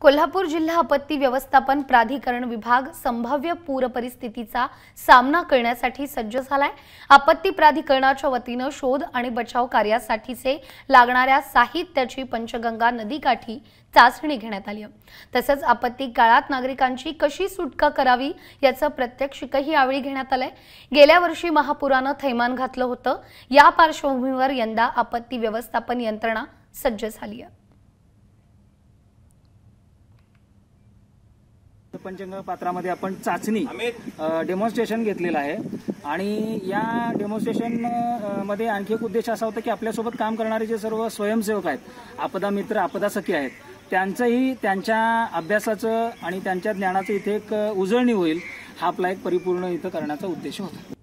कोल्हापूर जिल्हा आपत्ती व्यवस्थापन प्राधिकरण विभाग संभाव्य पूर परिस्थितीचा सामना करण्यासाठी सज्ज झालाय आपत्ती प्राधिकरणाच्या वतीनं शोध आणि बचाव कार्यासाठीचे लागणाऱ्या साहित्याची पंचगंगा नदीकाठी चाचणी घेण्यात आली तसंच आपत्ती काळात नागरिकांची कशी सुटका करावी याचं प्रत्यक्षिकही यावेळी घेण्यात आलंय गेल्या वर्षी महापुरानं थैमान घातलं होतं या पार्श्वभूमीवर यंदा आपत्ती व्यवस्थापन यंत्रणा सज्ज झाली आहे पंचंग पात्रामध्ये आपण चाचणी डेमॉन्स्ट्रेशन घेतलेलं आहे आणि या डेमॉन्स्ट्रेशन मध्ये आणखी एक उद्देश असा होता की आपल्यासोबत काम करणारे जे सर्व स्वयंसेवक आहेत आपदा मित्र आपदा सखी आहेत त्यांचंही त्यांच्या अभ्यासाचं आणि त्यांच्या ज्ञानाचं इथे एक उजळणी होईल हा आपला एक परिपूर्ण इथं करण्याचा उद्देश होता